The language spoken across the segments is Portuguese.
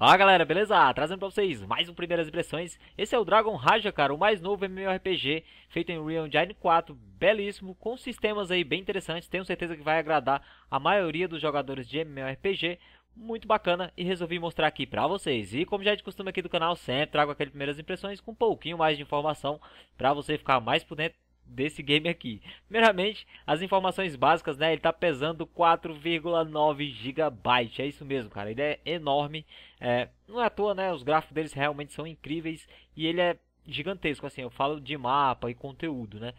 Olá galera, beleza? Trazendo pra vocês mais um Primeiras Impressões. Esse é o Dragon Raja, cara, o mais novo MMORPG feito em Real Engine 4. Belíssimo, com sistemas aí bem interessantes. Tenho certeza que vai agradar a maioria dos jogadores de MMORPG. Muito bacana e resolvi mostrar aqui pra vocês. E como já é de costume aqui do canal, sempre trago aquele Primeiras Impressões com um pouquinho mais de informação pra você ficar mais por dentro desse game aqui. Primeiramente, as informações básicas, né? Ele tá pesando 4,9 GB. É isso mesmo, cara. Ele é enorme. É, não é à toa, né? Os gráficos deles realmente são incríveis e ele é gigantesco, assim. Eu falo de mapa e conteúdo, né?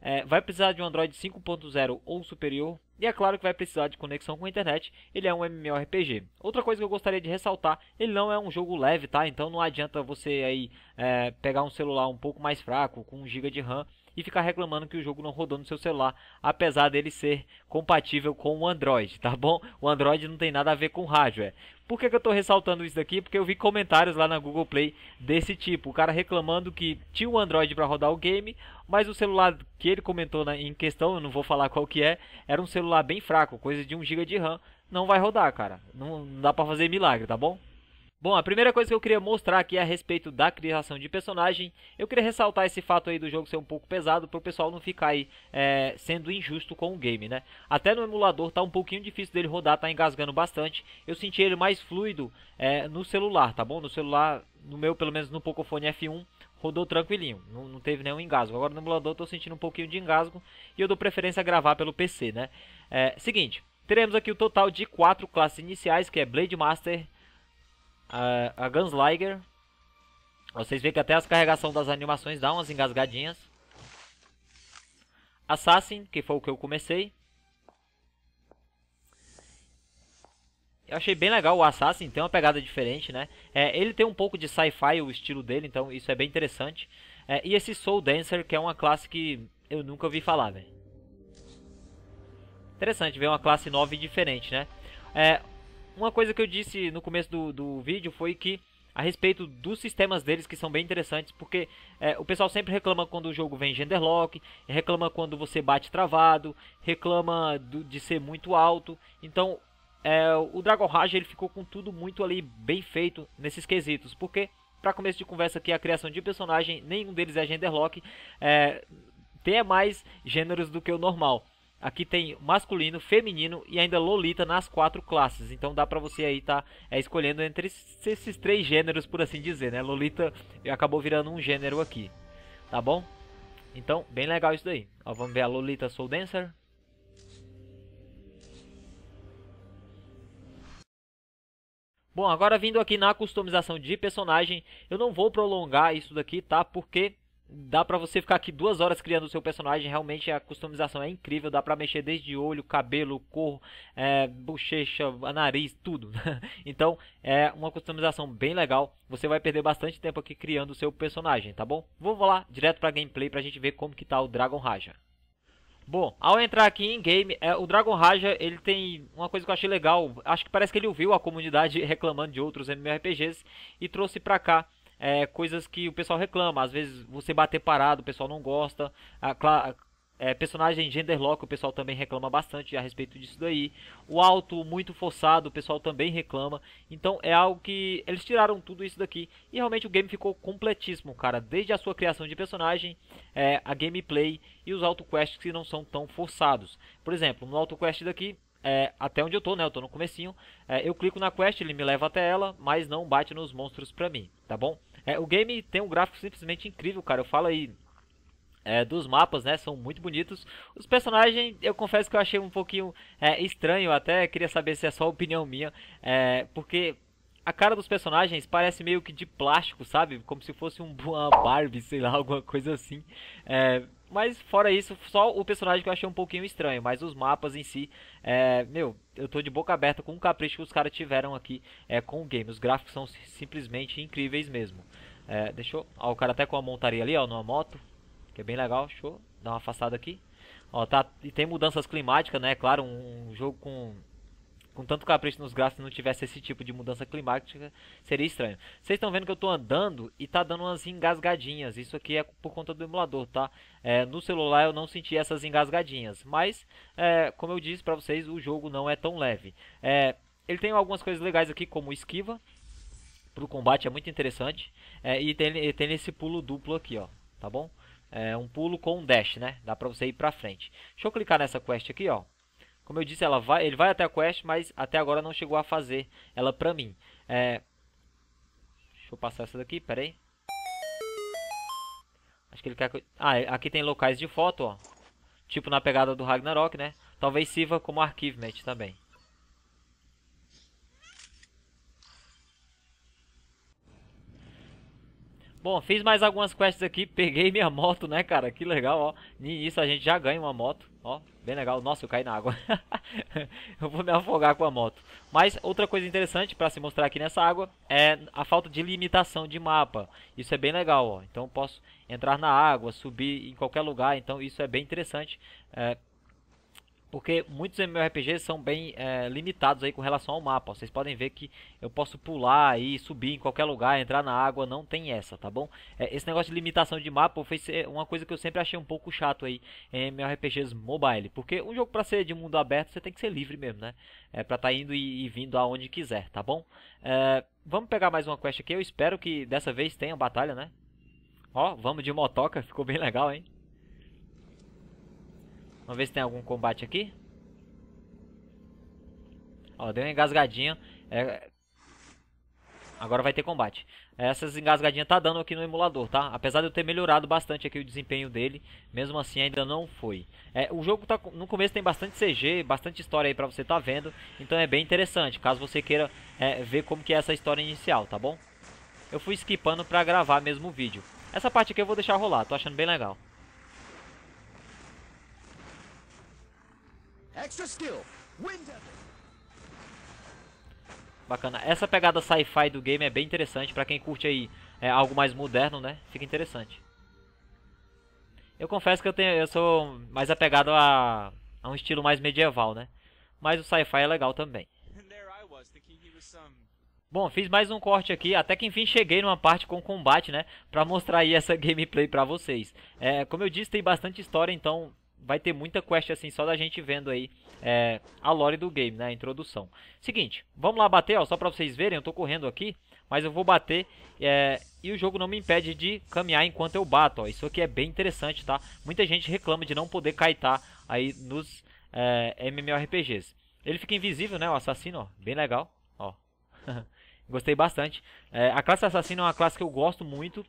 É, vai precisar de um Android 5.0 ou superior, e é claro que vai precisar de conexão com a internet, ele é um MMORPG. Outra coisa que eu gostaria de ressaltar, ele não é um jogo leve, tá? Então não adianta você aí é, pegar um celular um pouco mais fraco, com 1 GB de RAM, e ficar reclamando que o jogo não rodou no seu celular, apesar dele ser compatível com o Android, tá bom? O Android não tem nada a ver com rádio é Por que, que eu estou ressaltando isso daqui? Porque eu vi comentários lá na Google Play desse tipo. O cara reclamando que tinha o Android para rodar o game, mas o celular que ele comentou na, né, em questão, eu não vou falar qual que é, era um celular bem fraco, coisa de 1 GB de RAM. Não vai rodar, cara. Não, não dá para fazer milagre, tá bom? Bom, a primeira coisa que eu queria mostrar aqui é a respeito da criação de personagem, eu queria ressaltar esse fato aí do jogo ser um pouco pesado, para o pessoal não ficar aí é, sendo injusto com o game, né? Até no emulador tá um pouquinho difícil dele rodar, tá engasgando bastante, eu senti ele mais fluido é, no celular, tá bom? No celular, no meu, pelo menos no Pocophone F1, rodou tranquilinho, não, não, teve nenhum engasgo. Agora no emulador eu tô sentindo um pouquinho de engasgo e eu dou preferência a gravar pelo PC, né? É, seguinte, teremos aqui o total de quatro classes iniciais, que é Blade Master, a, a Gunslinger. Vocês veem que até as carregação das animações dá umas engasgadinhas. Assassin, que foi o que eu comecei. Eu achei bem legal o Assassin, tem uma pegada diferente, né? É, ele tem um pouco de sci-fi o estilo dele, então isso é bem interessante. É, e esse Soul Dancer, que é uma classe que eu nunca ouvi falar, velho. Interessante ver uma classe nova e diferente, né? É, uma coisa que eu disse no começo do, do vídeo foi que a respeito dos sistemas deles que são bem interessantes, porque é, o pessoal sempre reclama quando o jogo vem genderlock, reclama quando você bate travado, reclama do, de ser muito alto. Então, é, o Dragon Rage ele ficou com tudo muito ali bem feito nesses quesitos, porque para começo de conversa aqui a criação de personagem, nenhum deles é genderlock, é, tem mais gêneros do que o normal. Aqui tem masculino, feminino e ainda Lolita nas quatro classes. Então dá pra você aí tá é, escolhendo entre esses três gêneros, por assim dizer, né? Lolita acabou virando um gênero aqui, tá bom? Então, bem legal isso daí. Ó, vamos ver a Lolita Soul Dancer. Bom, agora vindo aqui na customização de personagem, eu não vou prolongar isso daqui, tá? Porque dá para você ficar aqui duas horas criando o seu personagem. Realmente a customização é incrível. Dá para mexer desde olho, cabelo, cor, é, bochecha, nariz, tudo. então é uma customização bem legal. Você vai perder bastante tempo aqui criando o seu personagem, tá bom? Vou lá direto para gameplay para a gente ver como que tá o Dragon Raja. Bom, ao entrar aqui em game, é, o Dragon Raja, ele tem uma coisa que eu achei legal, acho que parece que ele ouviu a comunidade reclamando de outros MMORPGs e trouxe pra cá é, coisas que o pessoal reclama. Às vezes você bater parado, o pessoal não gosta. A, é, personagem genderlock, o pessoal também reclama bastante a respeito disso daí. O alto muito forçado, o pessoal também reclama. Então é algo que eles tiraram tudo isso daqui e realmente o game ficou completíssimo, cara. Desde a sua criação de personagem, é, a gameplay e os quests que não são tão forçados. Por exemplo, no quest daqui, é, até onde eu tô, né? Eu tô no comecinho. É, eu clico na quest, ele me leva até ela, mas não bate nos monstros pra mim, tá bom? É, o game tem um gráfico simplesmente incrível, cara. Eu falo aí. É, dos mapas, né? São muito bonitos. Os personagens, eu confesso que eu achei um pouquinho é, estranho. Até queria saber se é só opinião minha. É, porque a cara dos personagens parece meio que de plástico, sabe? Como se fosse um, uma Barbie, sei lá, alguma coisa assim. É, mas fora isso, só o personagem que eu achei um pouquinho estranho. Mas os mapas em si, é, meu, eu tô de boca aberta com o capricho que os caras tiveram aqui é, com o game. Os gráficos são simplesmente incríveis mesmo. É, deixa eu... Ó, o cara até tá com a montaria ali, ó, numa moto. Que é bem legal, show. Dá uma afastada aqui. Ó, tá... E tem mudanças climáticas, né? É claro, um jogo com com tanto capricho nos gráficos não tivesse esse tipo de mudança climática, seria estranho. Vocês estão vendo que eu estou andando e está dando umas engasgadinhas. Isso aqui é por conta do emulador, tá? É, no celular eu não senti essas engasgadinhas. Mas, é, como eu disse para vocês, o jogo não é tão leve. É, ele tem algumas coisas legais aqui, como esquiva. para o combate é muito interessante. É, e tem, tem esse pulo duplo aqui, ó. Tá bom? É um pulo com um dash, né? Dá para você ir para frente. Deixa eu clicar nessa quest aqui, ó. Como eu disse, ela vai, ele vai até a quest, mas até agora não chegou a fazer ela pra mim. É... Deixa eu passar essa daqui, peraí. Acho que ele quer... Ah, é, aqui tem locais de foto, ó. Tipo na pegada do Ragnarok, né? Talvez sirva como arquivement também. Bom, fiz mais algumas quests aqui, peguei minha moto, né, cara? Que legal, ó. Nisso a gente já ganha uma moto, ó. Bem legal. Nossa, eu caí na água. eu vou me afogar com a moto. Mas outra coisa interessante para se mostrar aqui nessa água é a falta de limitação de mapa. Isso é bem legal, ó. Então posso entrar na água, subir em qualquer lugar. Então isso é bem interessante. É, porque muitos MMORPGs são bem é, limitados aí com relação ao mapa. Vocês podem ver que eu posso pular e subir em qualquer lugar, entrar na água, não tem essa, tá bom? É, esse negócio de limitação de mapa foi uma coisa que eu sempre achei um pouco chato aí em MMORPGs mobile, porque um jogo para ser de mundo aberto você tem que ser livre mesmo, né? É, para estar tá indo e, e, vindo aonde quiser, tá bom? É, vamos pegar mais uma quest aqui. Eu espero que dessa vez tenha batalha, né? Ó, vamos de motoca, ficou bem legal, hein? Vamos ver se tem algum combate aqui. Ó, deu uma engasgadinha. É... Agora vai ter combate. Essas engasgadinhas tá dando aqui no emulador, tá? Apesar de eu ter melhorado bastante aqui o desempenho dele, mesmo assim ainda não foi. É, o jogo tá no começo tem bastante CG, bastante história aí pra você tá vendo, então é bem interessante, caso você queira é, ver como que é essa história inicial, tá bom? Eu fui skipando pra gravar mesmo o vídeo. Essa parte aqui eu vou deixar rolar, tô achando bem legal. Extra skill. Wind Bacana. Essa pegada sci-fi do game é bem interessante para quem curte aí é, algo mais moderno, né? Fica interessante. Eu confesso que eu, tenho, eu sou mais apegado a, a um estilo mais medieval, né? Mas o sci-fi é legal também. Bom, fiz mais um corte aqui, até que enfim cheguei numa parte com combate, né? Pra mostrar aí essa gameplay pra vocês. É, como eu disse, tem bastante história, então vai ter muita quest assim só da gente vendo aí é, a lore do game, né? A introdução. Seguinte, vamos lá bater, ó, só pra vocês verem, eu tô correndo aqui, mas eu vou bater é, e o jogo não me impede de caminhar enquanto eu bato, ó. Isso aqui é bem interessante, tá? Muita gente reclama de não poder kaitar aí nos é, MMORPGs. Ele fica invisível, né? O assassino, ó, bem legal, ó. Gostei bastante. É, a classe assassino é uma classe que eu gosto muito.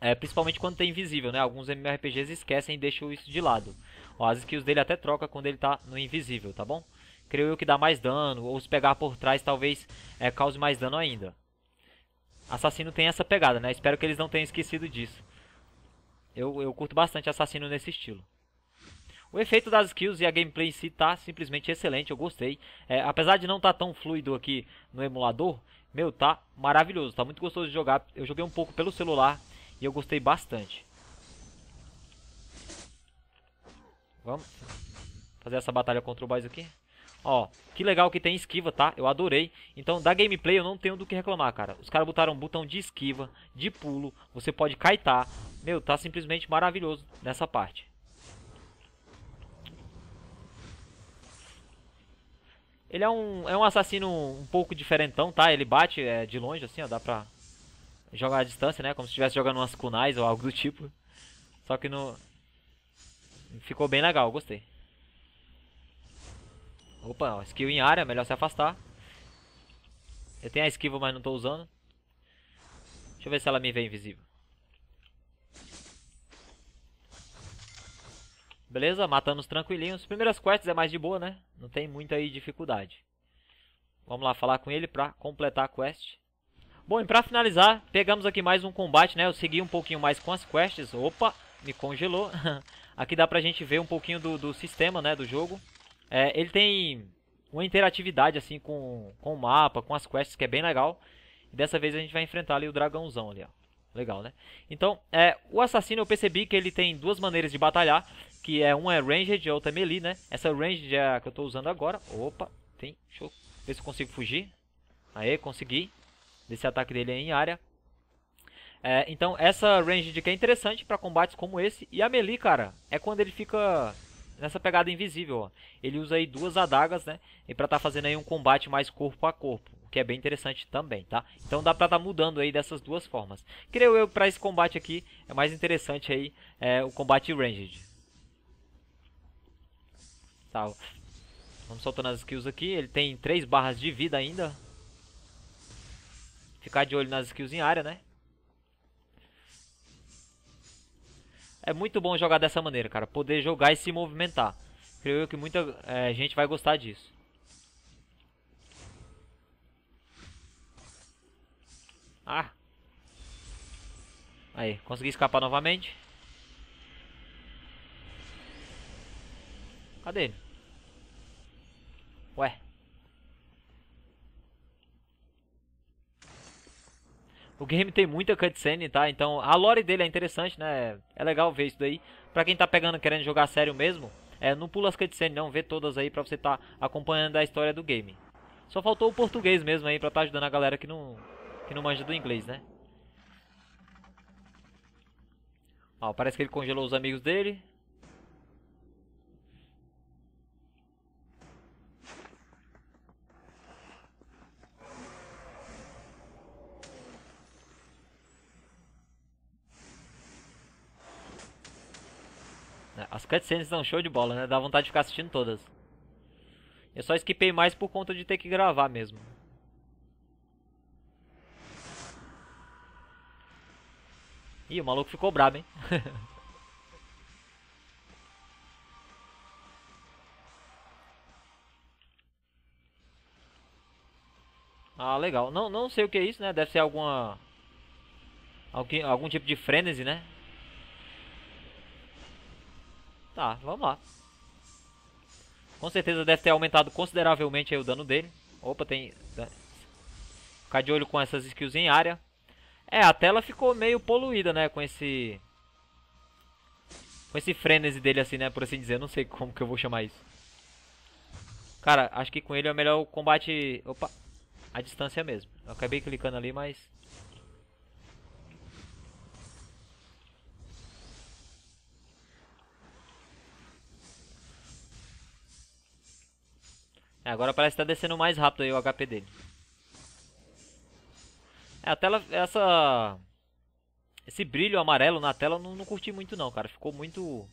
É, principalmente quando tem invisível, né? Alguns MMORPGs esquecem e deixam isso de lado. Ó, as skills dele até troca quando ele tá no invisível, tá bom? Creio eu que dá mais dano, ou se pegar por trás talvez é, cause mais dano ainda. Assassino tem essa pegada, né? Espero que eles não tenham esquecido disso. Eu, eu curto bastante assassino nesse estilo. O efeito das skills e a gameplay em si tá simplesmente excelente, eu gostei. É, apesar de não estar tá tão fluido aqui no emulador, meu, tá maravilhoso, tá muito gostoso de jogar. Eu joguei um pouco pelo celular e eu gostei bastante. Vamos fazer essa batalha contra o boss aqui. Ó, que legal que tem esquiva, tá? Eu adorei. Então, da gameplay eu não tenho do que reclamar, cara. Os caras botaram um botão de esquiva, de pulo. Você pode kaitar. Meu, tá simplesmente maravilhoso nessa parte. Ele é um, é um assassino um pouco diferentão, tá? Ele bate é, de longe, assim, ó. Dá pra Jogar à distância, né? Como se estivesse jogando umas kunais ou algo do tipo. Só que no... Ficou bem legal, gostei. Opa, ó, skill em área, melhor se afastar. Eu tenho a esquiva, mas não estou usando. Deixa eu ver se ela me vê invisível. Beleza, matando os tranquilinhos. Primeiras quests é mais de boa, né? Não tem muita aí dificuldade. Vamos lá falar com ele pra completar a quest. Bom, e pra finalizar, pegamos aqui mais um combate, né? Eu segui um pouquinho mais com as quests. Opa, me congelou. aqui dá pra gente ver um pouquinho do, do sistema, né, do jogo. É, ele tem uma interatividade, assim, com, com o mapa, com as quests, que é bem legal. E dessa vez a gente vai enfrentar ali o dragãozão ali, ó. Legal, né? Então, é, o assassino eu percebi que ele tem duas maneiras de batalhar. Que é uma é ranged e a outra é melee, né? Essa ranged é a que eu tô usando agora. Opa, tem. Deixa eu ver se eu consigo fugir. Aê, consegui desse ataque dele em área. É, então essa range de que é interessante para combates como esse. E a melee, cara, é quando ele fica nessa pegada invisível, ó. Ele usa aí duas adagas, né? E pra tá fazendo aí um combate mais corpo a corpo. O que é bem interessante também, tá? Então dá pra tá mudando aí dessas duas formas. Creio eu pra esse combate aqui, é mais interessante aí é, o combate ranged. Tá, Vamos soltando as skills aqui. Ele tem três barras de vida ainda. Ficar de olho nas skills em área, né? É muito bom jogar dessa maneira, cara. Poder jogar e se movimentar. Creio eu que muita é, gente vai gostar disso. Ah! Aí, consegui escapar novamente. Cadê ele? O game tem muita cutscene, tá? Então a lore dele é interessante, né? É legal ver isso daí. Pra quem tá pegando querendo jogar sério mesmo, é, não pula as cutscenes não, vê todas aí pra você tá acompanhando a história do game. Só faltou o português mesmo aí pra tá ajudando a galera que não, que não manja do inglês, né? Ó, parece que ele congelou os amigos dele. cutscenes são show de bola, né? Dá vontade de ficar assistindo todas. Eu só esquipei mais por conta de ter que gravar mesmo. Ih, o maluco ficou brabo, hein? ah, legal. Não, não sei o que é isso, né? Deve ser alguma... Algum, algum tipo de frenesi, né? Tá, vamos lá. Com certeza deve ter aumentado consideravelmente o dano dele. Opa, tem... Ficar de olho com essas skills em área. É, a tela ficou meio poluída, né? Com esse... Com esse frenesi dele, assim, né? Por assim dizer. Não sei como que eu vou chamar isso. Cara, acho que com ele é melhor o combate... Opa! A distância mesmo. Eu acabei clicando ali, mas... É, agora parece que tá descendo mais rápido aí o HP dele. É, a tela, essa... Esse brilho amarelo na tela eu não, não curti muito não, cara. Ficou muito...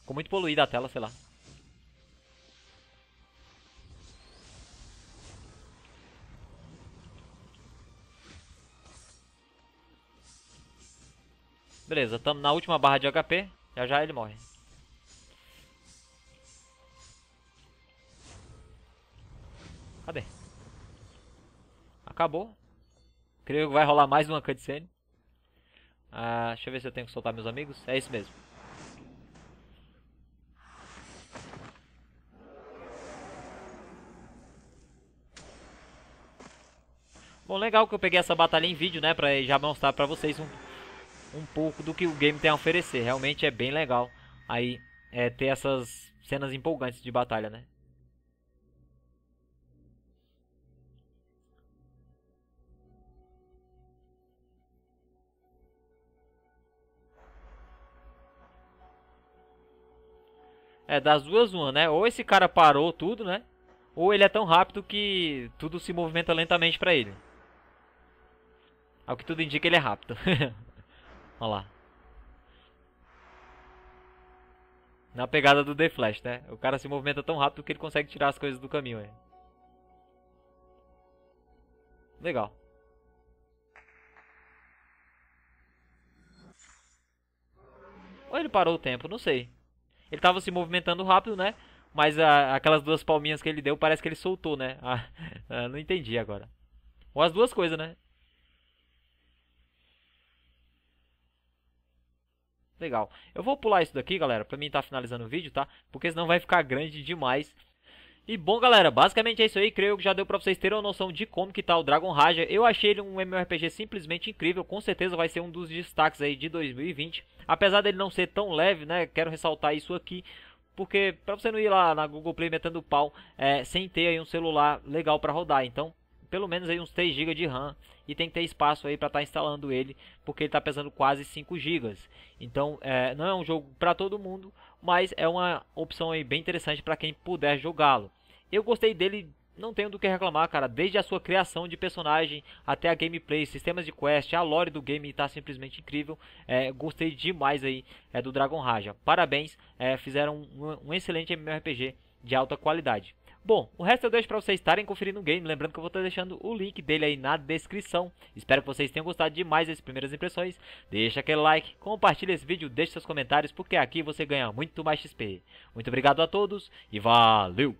Ficou muito poluída a tela, sei lá. Beleza, estamos na última barra de HP. Já já ele morre. Cadê? Acabou. Creio que vai rolar mais uma cutscene. Ah, deixa eu ver se eu tenho que soltar meus amigos. É isso mesmo. Bom, legal que eu peguei essa batalha em vídeo, né? Pra já mostrar pra vocês um, um pouco do que o game tem a oferecer. Realmente é bem legal aí é, ter essas cenas empolgantes de batalha, né? É, das duas, uma, né? Ou esse cara parou tudo, né? Ou ele é tão rápido que tudo se movimenta lentamente pra ele. Ao que tudo indica, ele é rápido. Olha lá. Na pegada do The Flash, né? O cara se movimenta tão rápido que ele consegue tirar as coisas do caminho, é. Legal. Ou ele parou o tempo, não sei. Ele tava se movimentando rápido, né? Mas a, aquelas duas palminhas que ele deu, parece que ele soltou, né? Ah, ah, não entendi agora. Ou as duas coisas, né? Legal. Eu vou pular isso daqui, galera, pra mim estar tá finalizando o vídeo, tá? Porque senão vai ficar grande demais e bom galera, basicamente é isso aí, creio que já deu pra vocês terem uma noção de como que tá o Dragon Raja, eu achei ele um MMORPG simplesmente incrível, com certeza vai ser um dos destaques aí de 2020, apesar dele não ser tão leve, né, quero ressaltar isso aqui, porque pra você não ir lá na Google Play metendo pau, é, sem ter aí um celular legal pra rodar, então pelo menos aí uns 3 GB de RAM e tem que ter espaço aí para estar tá instalando ele, porque ele está pesando quase 5 GB. Então, é, não é um jogo para todo mundo, mas é uma opção aí bem interessante para quem puder jogá-lo. Eu gostei dele, não tenho do que reclamar, cara, desde a sua criação de personagem até a gameplay, sistemas de quest, a lore do game está simplesmente incrível. É, gostei demais aí é, do Dragon Raja. Parabéns, é, fizeram um, um excelente MMORPG de alta qualidade. Bom, o resto eu deixo para vocês estarem conferindo o game, lembrando que eu vou estar deixando o link dele aí na descrição. Espero que vocês tenham gostado demais das primeiras impressões. Deixa aquele like, compartilha esse vídeo, deixa seus comentários, porque aqui você ganha muito mais XP. Muito obrigado a todos e valeu!